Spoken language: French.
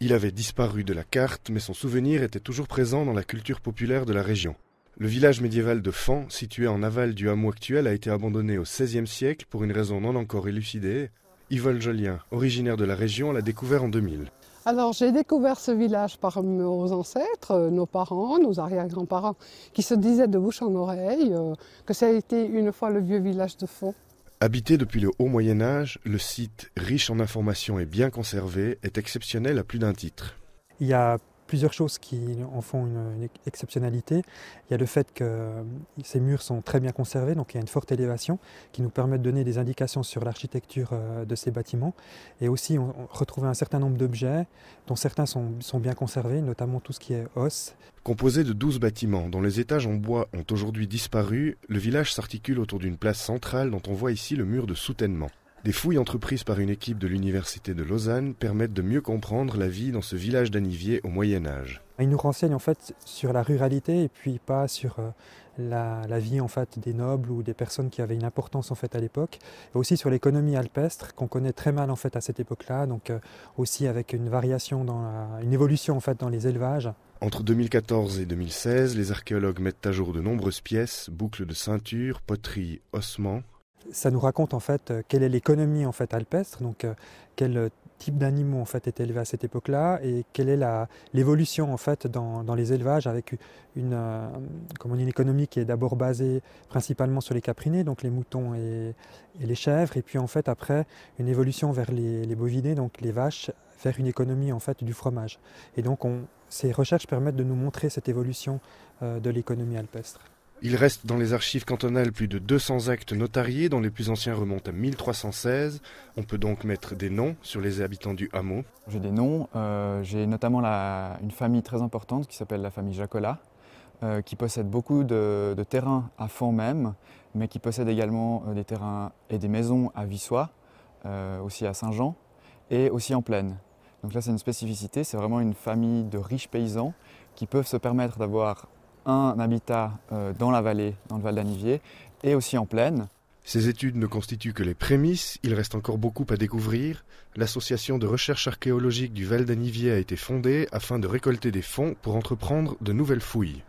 Il avait disparu de la carte, mais son souvenir était toujours présent dans la culture populaire de la région. Le village médiéval de Font, situé en aval du hameau actuel, a été abandonné au XVIe siècle pour une raison non encore élucidée. Yvonne Jolien, originaire de la région, l'a découvert en 2000. Alors j'ai découvert ce village par nos ancêtres, euh, nos parents, nos arrière-grands-parents, qui se disaient de bouche en oreille euh, que ça a été une fois le vieux village de Font. Habité depuis le haut Moyen Âge, le site, riche en informations et bien conservé, est exceptionnel à plus d'un titre. Il y a plusieurs choses qui en font une, exceptionnalité. Il y a le fait que euh, ces murs sont très bien conservés, donc il y a une forte élévation qui nous permet de donner des indications sur l'architecture euh, de ces bâtiments. Et aussi, on, retrouve un certain nombre d'objets dont certains sont, sont, bien conservés, notamment tout ce qui est os, Composé de 12 bâtiments dont les étages en bois ont aujourd'hui disparu, le village s'articule autour d'une place centrale dont on voit ici le mur de soutènement. Des fouilles entreprises par une équipe de l'Université de Lausanne permettent de mieux comprendre la vie dans ce village d'Anivier au Moyen Âge. Ils nous renseigne en fait sur la ruralité et puis pas sur euh, la, vie en fait des nobles ou des personnes qui avaient une importance en fait à l'époque, aussi sur l'économie alpestre qu'on connaît très mal en fait à cette époque-là, donc euh, aussi avec une variation dans une évolution en fait dans les élevages. Entre 2014 et 2016, les archéologues mettent à jour de nombreuses pièces, boucles de ceinture, poteries, ossements. Ça nous raconte en fait euh, quelle est l'économie en fait alpestre, donc euh, quel euh, type d'animaux en fait est élevé à cette époque-là et quelle est l'évolution en fait dans, les élevages avec une, économie qui est d'abord basée principalement sur les caprinés, donc les moutons et, les chèvres, et puis en fait après une évolution vers les, bovinés donc les vaches, vers une économie en fait du fromage. Et donc on, ces recherches permettent de nous montrer cette évolution euh, de l'économie alpestre. Il reste dans les archives cantonales plus de 200 actes notariés, dont les plus anciens remontent à 1316. On peut donc mettre des noms sur les habitants du hameau. J'ai des noms, euh, j'ai notamment une famille très importante qui s'appelle la famille Jacola, euh, qui possède beaucoup de, terrains à fond même, mais qui possède également des terrains et des maisons à Vissois, aussi à Saint-Jean, et aussi en plaine. Donc là, c'est une spécificité, c'est vraiment une famille de riches paysans qui peuvent se permettre d'avoir un habitat euh, dans la vallée, dans le Val d'Anivier, et aussi en plaine. Ces études ne constituent que les prémices, il reste encore beaucoup à découvrir. L'association de recherche archéologique du Val d'Anivier a été fondée afin de récolter des fonds pour entreprendre de nouvelles fouilles.